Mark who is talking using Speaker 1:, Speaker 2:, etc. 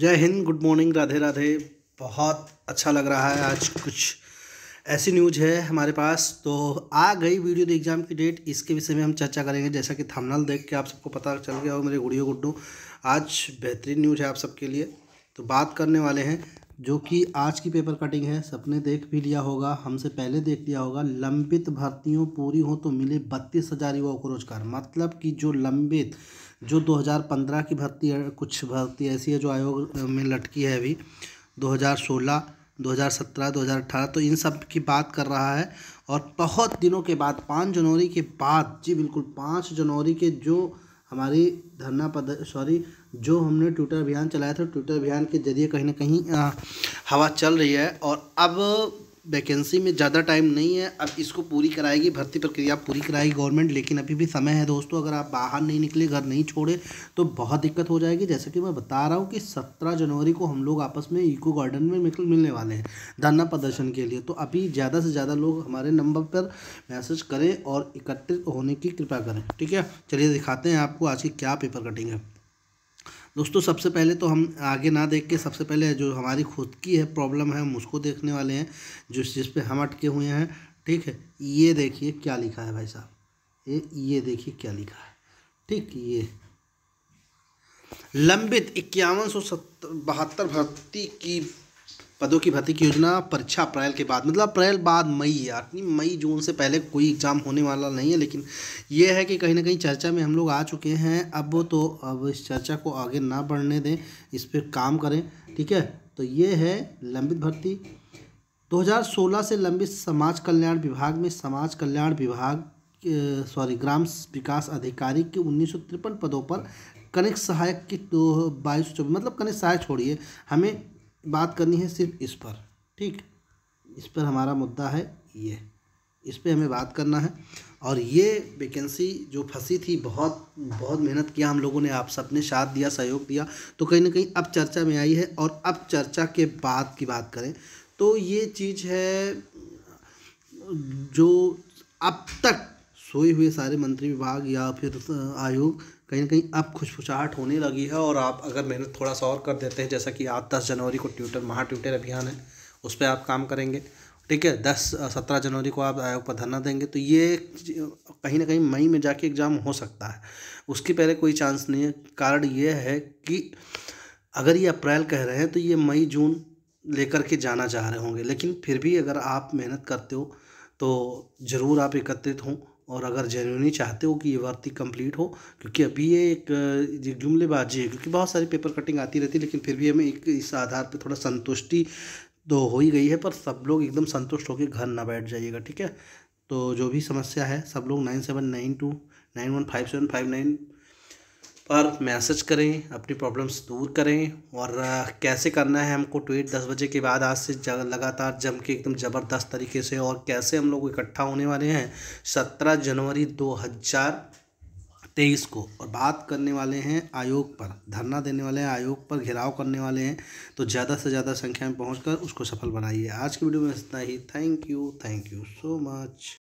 Speaker 1: जय Hind good morning Radhe Radhe बहुत अच्छा लग रहा है आज कुछ ऐसी न्यूज है हमारे पास तो आ गई वीडियो एग्ज़ाम की डेट इसके विषय में हम चर्चा करेंगे जैसा कि थमनल देख के आप सबको पता चल गया हो मेरे गुड़ियों गुड्डू आज बेहतरीन न्यूज है आप सबके लिए तो बात करने वाले हैं जो कि आज की पेपर कटिंग है सबने देख भी लिया होगा हमसे पहले देख लिया होगा लंबित भर्तियों पूरी हों तो मिले बत्तीस हज़ार युवाओं को रोजगार मतलब कि जो लंबित जो 2015 की भर्ती कुछ भर्ती ऐसी है जो आयोग में लटकी है अभी 2016 2017 2018 तो इन सब की बात कर रहा है और बहुत दिनों के बाद पाँच जनवरी के बाद जी बिल्कुल पाँच जनवरी के जो हमारी धरना पद सॉरी जो हमने ट्विटर अभियान चलाया था ट्विटर अभियान के जरिए कहीं ना कहीं हवा चल रही है और अब वैकेंसी में ज़्यादा टाइम नहीं है अब इसको पूरी कराएगी भर्ती प्रक्रिया पूरी कराएगी गवर्नमेंट लेकिन अभी भी समय है दोस्तों अगर आप बाहर नहीं निकले घर नहीं छोड़े तो बहुत दिक्कत हो जाएगी जैसे कि मैं बता रहा हूँ कि सत्रह जनवरी को हम लोग आपस में इको गार्डन में निकल मिलने वाले हैं धरना प्रदर्शन के लिए तो अभी ज़्यादा से ज़्यादा लोग हमारे नंबर पर मैसेज करें और एकत्रित होने की कृपा करें ठीक है चलिए दिखाते हैं आपको आज की क्या पेपर कटिंग है दोस्तों सबसे पहले तो हम आगे ना देख के सबसे पहले जो हमारी खुद की है प्रॉब्लम है हम उसको देखने वाले हैं जो जिस पे हम अटके हुए हैं ठीक है ये देखिए क्या लिखा है भाई साहब ये ये देखिए क्या लिखा है ठीक ये लंबित इक्यावन सौ सत्तर बहत्तर भर्ती की पदों की भर्ती की योजना परीक्षा अप्रैल के बाद मतलब अप्रैल बाद मई यार मई जून से पहले कोई एग्ज़ाम होने वाला नहीं है लेकिन ये है कि कहीं ना कहीं चर्चा में हम लोग आ चुके हैं अब तो अब इस चर्चा को आगे ना बढ़ने दें इस पर काम करें ठीक है तो ये है लंबित भर्ती 2016 से लंबित समाज कल्याण विभाग में समाज कल्याण विभाग सॉरी ग्राम विकास अधिकारी के उन्नीस पदों पर कनिक सहायक की दो बाईस मतलब कनिक सहायक छोड़िए हमें बात करनी है सिर्फ इस पर ठीक इस पर हमारा मुद्दा है ये इस पर हमें बात करना है और ये वैकेंसी जो फंसी थी बहुत बहुत मेहनत किया हम लोगों ने आप सबने साथ दिया सहयोग दिया तो कहीं ना कहीं अब चर्चा में आई है और अब चर्चा के बाद की बात करें तो ये चीज़ है जो अब तक सोए हुए सारे मंत्री विभाग या फिर आयोग कहीं ना कहीं अब खुशफुसाहट होने लगी है और आप अगर मेहनत थोड़ा सा और कर देते हैं जैसा कि आप दस जनवरी को ट्यूटर महा ट्यूटर अभियान है उस पर आप काम करेंगे ठीक है दस सत्रह जनवरी को आप आयोग पर धरना देंगे तो ये कहीं ना कहीं मई में जाके एग्ज़ाम हो सकता है उसके पहले कोई चांस नहीं है कारण ये है कि अगर ये अप्रैल कह रहे हैं तो ये मई जून लेकर के जाना चाह रहे होंगे लेकिन फिर भी अगर आप मेहनत करते हो तो ज़रूर आप एकत्रित हों और अगर जेन्यूनली चाहते हो कि ये भर्ती कंप्लीट हो क्योंकि अभी ये एक जुमलेबाजी है क्योंकि बहुत सारी पेपर कटिंग आती रहती है लेकिन फिर भी हमें एक इस आधार पर थोड़ा संतुष्टि तो हो ही गई है पर सब लोग एकदम संतुष्ट होकर घर ना बैठ जाइएगा ठीक है तो जो भी समस्या है सब लोग nine seven nine two nine one five seven five nine पर मैसेज करें अपनी प्रॉब्लम्स दूर करें और कैसे करना है हमको ट्वीट दस बजे के बाद आज से जग लगातार जम के एकदम ज़बरदस्त तरीके से और कैसे हम लोग इकट्ठा होने वाले हैं सत्रह जनवरी दो हज़ार तेईस को और बात करने वाले हैं आयोग पर धरना देने वाले हैं आयोग पर घेराव करने वाले हैं तो ज़्यादा से ज़्यादा संख्या में पहुँच उसको सफल बनाइए आज की वीडियो में इतना ही thank you thank you so much